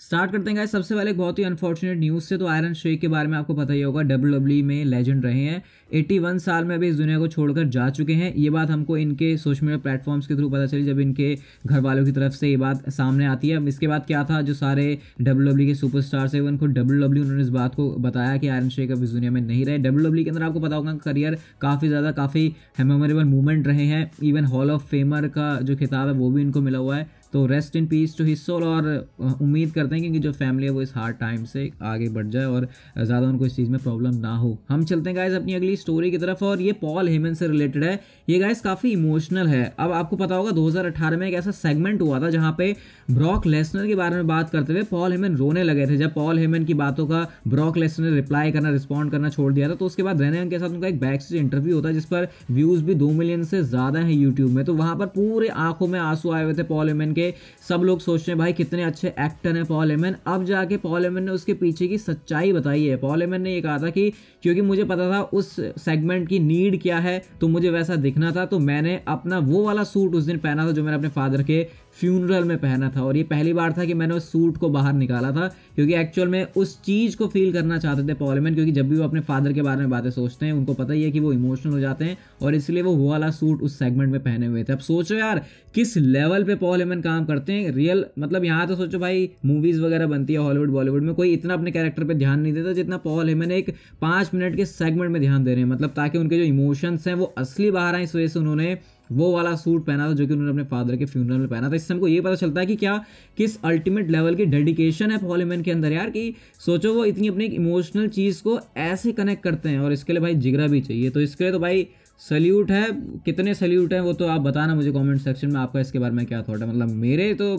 start करते हैं सबसे पहले बहुत ही अनफॉर्चुनेट न्यूज़ से तो आयरन शेख के बारे में आपको पता ही होगा डब्ल्यू डब्ल्यू e में लेजेंड रहे हैं एट्टी वन साल में अभी इस दुनिया को छोड़कर जा चुके हैं ये बात हमको इनके सोशल मीडिया प्लेटफॉर्म्स के थ्रू पता चली जब इनके घर वालों की तरफ से ये बात सामने आती है अब इसके बाद क्या था जो सारे डब्ल्यू डब्ल्यू e के स्टार्स है उनको डब्ल्यू डब्ल्यू e उन्होंने इस बात को बताया कि आयरन शेख अब इस दुनिया में नहीं रहे डब्ल्यू डब्ल्यू के अंदर आपको पता होगा करियर काफ़ी ज़्यादा काफ़ी मेमोरेबल मूवमेंट रहे हैं इवन हॉल ऑफ फेमर का जो खिताब है वो भी इनको मिला हुआ है तो रेस्ट इन पीस टू हिस्सो और uh, उम्मीद करते हैं कि जो फैमिली है वो इस हार्ड टाइम से आगे बढ़ जाए और uh, ज़्यादा उनको इस चीज़ में प्रॉब्लम ना हो हम चलते हैं गाइज अपनी अगली स्टोरी की तरफ और ये पॉल हेमन से रिलेटेड है ये गाइज काफ़ी इमोशनल है अब आपको पता होगा 2018 में एक ऐसा सेगमेंट हुआ था जहाँ पे ब्रॉक लेसनर के बारे में बात करते हुए पॉल हेमन रोने लगे थे जब पॉल हेमन की बातों का ब्रॉक लेसनर ने रिप्लाई करना रिस्पॉन्ड करना छोड़ दिया था तो उसके बाद रहने के साथ उनका एक बैक से इंटरव्यू होता है जिस पर व्यूज़ भी दो मिलियन से ज़्यादा है यूट्यूब में तो वहाँ पर पूरे आंखों में आंसू आए हुए थे पॉल हेमन के सब लोग सोच रहे हैं भाई कितने अच्छे एक्टर हैं पॉल एमन अब जाके पॉल एमन ने उसके पीछे की सच्चाई बताई है पॉल एमन ने ये कहा था कि क्योंकि मुझे पता था उस सेगमेंट की नीड क्या है तो मुझे वैसा दिखना था तो मैंने अपना वो वाला सूट उस दिन पहना था जो मैंने अपने फादर के फ्यूनरल में पहना था और ये पहली बार था कि मैंने उस सूट को बाहर निकाला था क्योंकि एक्चुअल में उस चीज़ को फील करना चाहते थे पॉलीमेंट क्योंकि जब भी वो अपने फादर के बारे में बातें सोचते हैं उनको पता ही है कि वो इमोशनल हो जाते हैं और इसलिए वो वो वाला सूट उस सेगमेंट में पहने हुए थे अब सोचो यार किस लेवल पे पॉलीमेंट काम करते हैं रियल मतलब यहाँ तो सोचो भाई मूवीज़ वगैरह बनती है हॉलीवुड बॉलीवुड में कोई इतना अपने कैरेक्टर पर ध्यान नहीं देता जितना पॉल हेमन एक पाँच मिनट के सेगमेंट में ध्यान दे रहे हैं मतलब ताकि उनके जो इमोशंस हैं वो असली बाहर आए इस वजह से उन्होंने वो वाला सूट पहना था जो कि उन्होंने अपने फादर के फ्यूनरल में पहना था इससे हमको ये पता चलता है कि क्या किस अल्टीमेट लेवल की डेडिकेशन है पॉलीमैन के अंदर यार कि सोचो वो इतनी अपनी इमोशनल चीज़ को ऐसे कनेक्ट करते हैं और इसके लिए भाई जिगरा भी चाहिए तो इसके लिए तो भाई सल्यूट है कितने सल्यूट हैं वो तो आप बताना मुझे कॉमेंट सेक्शन में आपका इसके बारे में क्या थाट है मतलब मेरे तो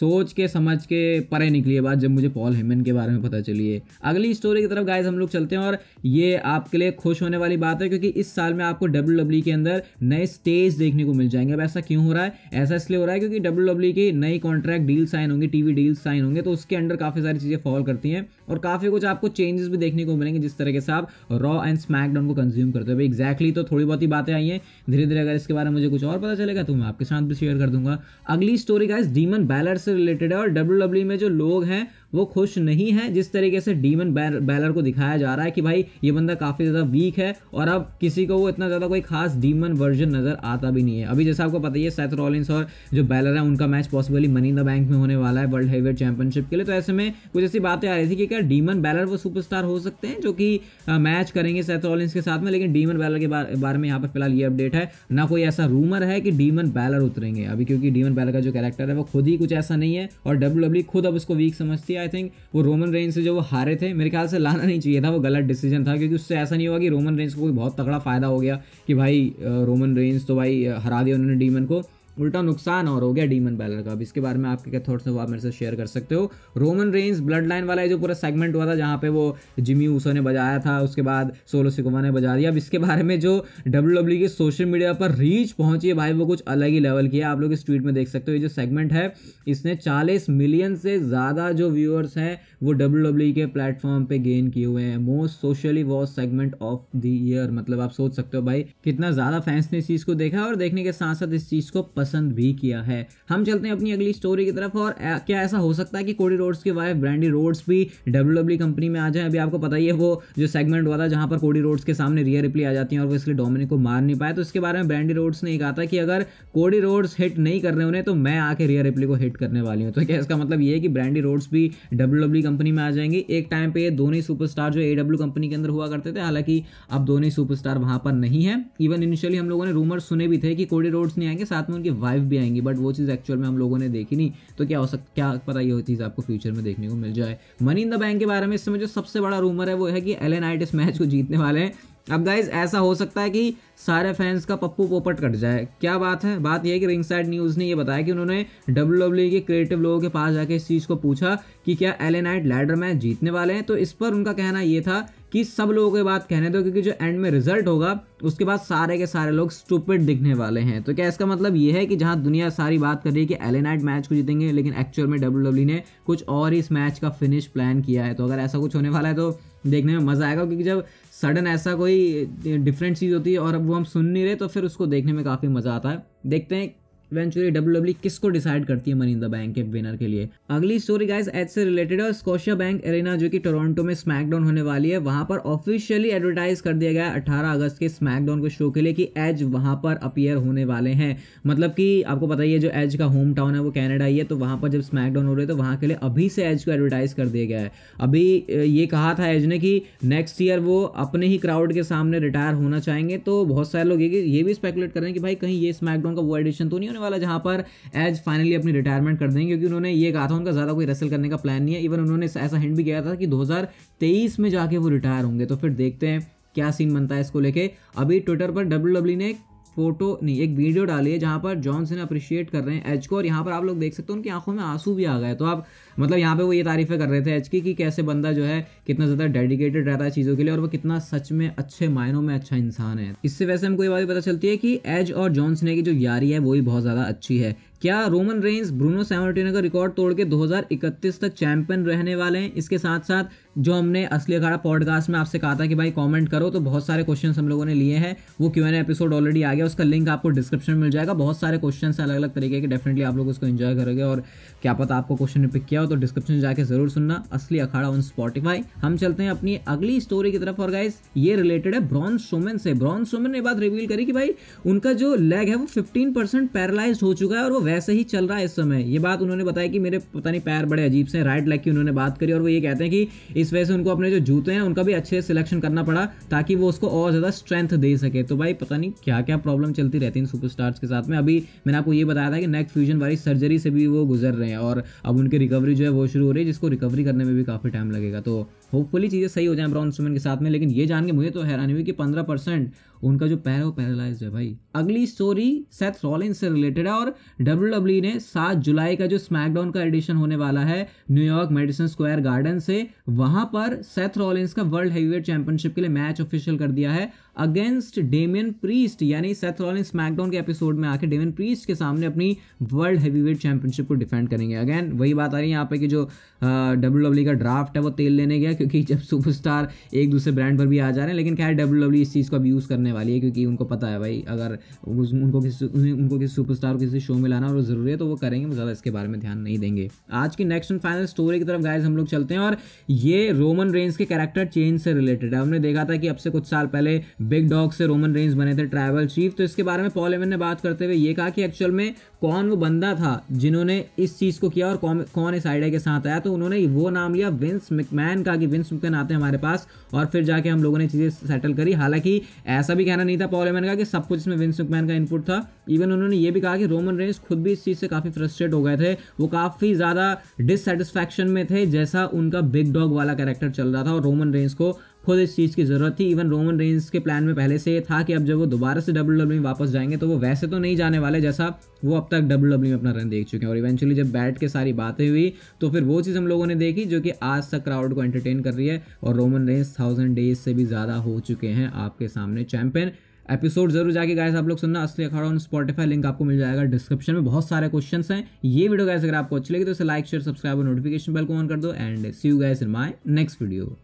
सोच के समझ के परे निकली है बात जब मुझे पॉल हेमन के बारे में पता चली है अगली स्टोरी की तरफ गाइज हम लोग चलते हैं और ये आपके लिए खुश होने वाली बात है क्योंकि इस साल में आपको डब्ल्यू e के अंदर नए स्टेज देखने को मिल जाएंगे अब ऐसा क्यों हो रहा है ऐसा इसलिए हो रहा है क्योंकि डब्ल्यू e की नई कॉन्ट्रैक्ट डील साइन होंगी टीवी डील साइन होंगे तो उसके अंडर काफ़ी सारी चीज़ें फॉल करती हैं और काफ़ी कुछ आपको चेंजेस भी देखने को मिलेंगे जिस तरीके से आप रॉ एंड स्मैकडाउन को कंज्यूम करते हो भाई एग्जैक्टली तो थोड़ी बहुत ही बातें आई हैं धीरे धीरे अगर इसके बारे में मुझे कुछ और पता चलेगा तो मैं आपके साथ भी शेयर कर दूंगा अगली स्टोरी का इस डीमन बैलर से रिलेटेड है और डब्ल्यू e में जो लोग हैं वो खुश नहीं है जिस तरीके से डीमन बैलर को दिखाया जा रहा है कि भाई ये बंदा काफ़ी ज़्यादा वीक है और अब किसी को वो इतना ज़्यादा कोई खास डीमन वर्जन नज़र आता भी नहीं है अभी जैसा आपको पता ही है सैथ रॉलिन्स और जो बैलर है उनका match possibly money in the bank में होने वाला है वर्ल्ड हेवीवेट चैंपियनशिप के लिए तो ऐसे में कुछ ऐसी बातें आ रही थी कि क्या डीमन बैलर वो सुपरस्टार हो सकते हैं जो कि मैच करेंगे सैथ रॉलिंस के साथ में लेकिन डीमन बैलर के बारे में यहाँ पर फिलहाल ये अपडेट है ना कोई ऐसा रूमर है कि डीमन बैलर उतरेंगे अभी क्योंकि डीमन बैलर का जो कैरेक्टर है वो खुद ही कुछ ऐसा नहीं है और डब्ल्यू e खुद अब उसको वीक समझती है आई थिंक वो रोमन रेंज से जो वो हारे थे मेरे ख्याल से लाना नहीं चाहिए था वो गलत डिसीजन था क्योंकि उससे ऐसा नहीं हुआ कि रोमन रेंज को कोई बहुत तगड़ा फायदा हो गया कि भाई रोमन रेंज तो भाई हरा दिया उन्होंने डीमन को उल्टा नुकसान और हो गया डीमन बैलर का अब इसके बारे में आपके क्या थॉट्स हैं वो आप मेरे से शेयर कर सकते हो रोमन रेंज ब्लड लाइन वाला जो पूरा सेगमेंट हुआ था जहाँ पे वो जिमी ऊसो ने बजाया था उसके बाद सोलो सिकोमा ने बजा दिया अब इसके बारे में जो डब्ल्यू डब्ल्यू की सोशल मीडिया पर रीच पहुंची है भाई वो कुछ अलग ही लेवल की है आप लोग इस ट्वीट में देख सकते हो ये जो सेगमेंट है इसने चालीस मिलियन से ज़्यादा जो व्यूअर्स हैं वो डब्ल्यू डब्ल्यू e के प्लेटफॉर्म पे गेन किए हुए हैं most socially was segment of the year मतलब आप सोच सकते हो भाई कितना ज़्यादा फैंस ने इस चीज़ को देखा और देखने के साथ साथ इस चीज़ को पसंद भी किया है हम चलते हैं अपनी अगली स्टोरी की तरफ और क्या ऐसा हो सकता है कि कोडी रोड्स की वाइफ ब्रांडी रोड्स भी डब्ल्यू कंपनी e में आ जाए अभी आपको पता ही है वो जो सेगमेंट वाला जहाँ पर कोडी रोड्स के सामने रियर रिप्ली आ जाती है और वो इसलिए डोमिनिक को मार नहीं पाया तो इसके बारे में ब्रांडी रोड्स ने कहा था कि अगर कोडी रोड्स हिट नहीं कर रहे उन्हें तो मैं आके रियर रिप्ली को हिट करने वाली हूँ तो क्या इसका मतलब ये है कि ब्रांडी रोड्स भी डब्ल्यू कंपनी में आ जाएंगे एक टाइम पे ये दोनों ही सुपरस्टार जो ए कंपनी के अंदर हुआ करते थे हालांकि अब दोनों ही सुपरस्टार वहां पर नहीं है इवन इनिशियली हम लोगों ने रूमर सुने भी थे कि कोडी रोड्स नहीं आएंगे साथ में उनकी वाइफ भी आएंगी बट वो चीज़ एक्चुअल में हम लोगों ने देखी नहीं तो क्या हो सकता क्या पता ये चीज़ आपको फ्यूचर में देखने को मिल जाए मनी इन द बैंक के बारे में इस समय जो सबसे बड़ा रूमर है वो है कि एल एलेनाइटिस मैच को जीतने वाले हैं अब गाइज ऐसा हो सकता है कि सारे फैंस का पप्पू पोपट कट जाए क्या बात है बात यह है कि रिंग साइड न्यूज़ ने यह बताया कि उन्होंने डब्ल्यू डब्ल्यू e के क्रिएटिव लोगों के पास जाके इस चीज़ को पूछा कि क्या एल नाइट लैडर मैच जीतने वाले हैं तो इस पर उनका कहना ये था कि सब लोगों के बाद कहने दो क्योंकि जो एंड में रिजल्ट होगा उसके बाद सारे के सारे लोग स्टूपिड दिखने वाले हैं तो क्या इसका मतलब ये है कि जहां दुनिया सारी बात कर रही है कि एल एनाइट मैच को जीतेंगे लेकिन एक्चुअल में डब्ल्यू e ने कुछ और इस मैच का फिनिश प्लान किया है तो अगर ऐसा कुछ होने वाला है तो देखने में मज़ा आएगा क्योंकि जब सडन ऐसा कोई डिफरेंट चीज़ होती है और अब वो हम सुन नहीं रहे तो फिर उसको देखने में काफ़ी मज़ा आता है देखते हैं इवेंचुअली डब्ल्यू डब्ल्यू किसको डिसाइड करती है मनी इन द बैंक के विनर के लिए अगली स्टोरी गाइज एज से रिलेटेड है स्कोशिया बैंक एरिना जो कि टोरंटो में स्मैकडाउन होने वाली है वहां पर ऑफिशियली एडवर्टाइज कर दिया गया अठारह अगस्त के स्मैकडाउन के शो के लिए कि एज वहां पर अपियर होने वाले हैं मतलब कि आपको पता ही है जो एज का होम टाउन है वो कैनेडा ही है तो वहां पर जब स्मैकडाउन हो रहे तो वहां के लिए अभी से एज को एडवर्टाइज कर दिया गया है अभी ये कहा था एज ने कि नेक्स्ट ईयर वो अपने ही क्राउड के सामने रिटायर होना चाहेंगे तो बहुत सारे लोग ये भी स्पेकुलेट कर रहे हैं कि भाई कहीं ये स्मैकडाउन का वो एडिशन तो नहीं होने वाला जहाँ पर एज फाइनली अपनी रिटायरमेंट कर देंगे क्योंकि उन्होंने ये कहा था उनका ज़्यादा कोई रेसल करने का प्लान नहीं है इवन उन्होंने ऐसा हिंट भी किया था कि 2023 में जाके वो रिटायर होंगे तो फिर देखते हैं क्या सीन बनता है इसको लेके अभी ट्विटर पर डब्ल्यू e ने फोटो नहीं एक वीडियो डाली है जहाँ पर जॉन सिन अप्रिशिएट कर रहे हैं एच को और यहाँ पर आप लोग देख सकते हो उनकी आंखों में आंसू भी आ गए तो आप मतलब यहाँ पे वो ये तारीफें कर रहे थे एच की कि कैसे बंदा जो है कितना ज़्यादा डेडिकेटेड रहता है चीज़ों के लिए और वो कितना सच में अच्छे मायनों में अच्छा इंसान है इससे वैसे हमको ये बात पता चलती है कि एज और जॉन जॉनसन की जो यारी है वो भी बहुत ज़्यादा अच्छी है क्या रोमन रेंस ब्रूनो सेवर्टिनो का रिकॉर्ड तोड़ के 2031 तक चैंपियन रहने वाले हैं इसके साथ साथ जो हमने असली अखाड़ा पॉडकास्ट में आपसे कहा था कि भाई कमेंट करो तो बहुत सारे क्वेश्चन हम लोगों ने लिए हैं वो क्यू एन एपिसोड ऑलरेडी आ गया उसका लिंक आपको डिस्क्रिप्शन मिल जाएगा बहुत सारे क्वेश्चन अलग अलग तरीके के डेफिनेटली आप लोग उसको इन्जॉय करोगे और क्या पता आपको क्वेश्चन ने पिक किया हो तो डिस्क्रिप्शन जाकर जरूर सुनना असली अखाड़ा ऑन स्पॉटिफाई हम चलते हैं अपनी अगली स्टोरी की तरफ और गाइज ये रिलेटेड है ब्रॉन्स सोमन से ब्रॉन्स सोमन ने बात रिवील करी कि भाई उनका जो लेग है वो फिफ्टीन परसेंट पैरालाइज हो चुका है और वो वैसे ही चल रहा है इस समय ये बात उन्होंने बताया कि मेरे पता नहीं पैर बड़े अजीब से राइट लेग की उन्होंने बात करी और वो ये कहते हैं कि इस वजह से उनको अपने जो जूते हैं उनका भी अच्छे सिलेक्शन करना पड़ा ताकि वो उसको और ज़्यादा स्ट्रेंथ दे सके तो भाई पता नहीं क्या क्या प्रॉब्लम चलती रहती है सुपर सुपरस्टार्स के साथ में अभी मैंने आपको ये बताया था कि नेक फ्यूजन वाली सर्जरी से भी वो गुजर रहे हैं और अब उनकी रिकवरी जो है वो शुरू हो रही है जिसको रिकवरी करने में भी काफ़ी टाइम लगेगा तो होपफुली चीज़ें सही हो जाएं ब्राउन स्ट्रोमैन के साथ में लेकिन ये जान के मुझे तो हैरानी हुई कि पंद्रह परसेंट उनका जो पैर है वो पैरालाइज है भाई अगली स्टोरी सेथ रॉलिंस से रिलेटेड है और डब्ल्यू डब्ल्यू e ने सात जुलाई का जो स्मैकडाउन का एडिशन होने वाला है न्यूयॉर्क मेडिसन स्क्वायर गार्डन से वहाँ पर सेथ रॉलिन्स का वर्ल्ड हेवीवेट चैंपियनशिप के लिए मैच ऑफिशियल कर दिया है अगेंस्ट डेमियन प्रीस्ट यानी सेथ रॉलिन स्मैकडाउन के एपिसोड में आके डेमियन प्रीस्ट के सामने अपनी वर्ल्ड हैवीवेट चैंपियनशिप को डिफेंड करेंगे अगेन वही बात आ रही है यहाँ पे कि जो डब्ल्यू डब्ल्यू e का ड्राफ्ट है वो तेल लेने गया क्योंकि जब सुपरस्टार एक दूसरे ब्रांड पर भी आ जा रहे हैं लेकिन क्या है डब्ल्यू डब्ल्यू e इस चीज़ को अब यूज़ करने वाली है क्योंकि उनको पता है भाई अगर उनको किसी उनको किसी सुपरस्टार को किसी शो में लाना और ज़रूरी है तो वो करेंगे वो ज़्यादा इसके बारे में ध्यान नहीं देंगे आज की नेक्स्ट एंड फाइनल स्टोरी की तरफ गाइज हम लोग चलते हैं और ये रोमन रेंज के कैरेक्टर चेंज से रिलेटेड है हमने देखा था कि अब से कुछ साल पहले बिग डॉग से रोमन रेंज बने थे ट्राइवल चीफ तो इसके बारे में पॉल एवन ने बात करते हुए ये कहा कि एक्चुअल में कौन वो बंदा था जिन्होंने इस चीज़ को किया और कौन कौन इस आइडिया के साथ आया तो उन्होंने वो नाम लिया विंस मिकमैन का कि विंस मिकमैन आते हैं हमारे पास और फिर जाके हम लोगों ने चीज़ें सेटल करी हालांकि ऐसा भी कहना नहीं था पॉल एवन का कि सब कुछ इसमें विंस मिकमैन का इनपुट था इवन उन्होंने ये भी कहा कि रोमन रेंज खुद भी इस चीज़ से काफ़ी फ्रस्ट्रेट हो गए थे वो काफ़ी ज़्यादा डिससेटिस्फैक्शन में थे जैसा उनका बिग डॉग वाला कैरेक्टर चल रहा था और रोमन रेंज को खुद इस चीज़ की ज़रूरत थी इवन रोमन रेंस के प्लान में पहले से ये था कि अब जब वो दोबारा से डब्ल्यू e में वापस जाएंगे तो वो वैसे तो नहीं जाने वाले जैसा वो अब तक डब्ल्यू e में अपना रन देख चुके हैं और इवेंचुअली जब बैट के सारी बातें हुई तो फिर वो चीज़ हम लोगों ने देखी जो कि आज तक क्राउड को एंटरटेन कर रही है और रोमन रेंस थाउजेंड डेज से भी ज़्यादा हो चुके हैं आपके सामने चैंपियन एपिसोड जरूर जाके गाइस आप लोग सुनना असली अखाड़ा ऑन स्पॉटिफाई लिंक आपको मिल जाएगा डिस्क्रिप्शन में बहुत सारे क्वेश्चंस हैं ये वीडियो गाइस अगर आपको अच्छी लगी तो इसे लाइक शेयर सब्सक्राइब और नोटिफिकेशन बेल को ऑन कर दो and see you guys in my next video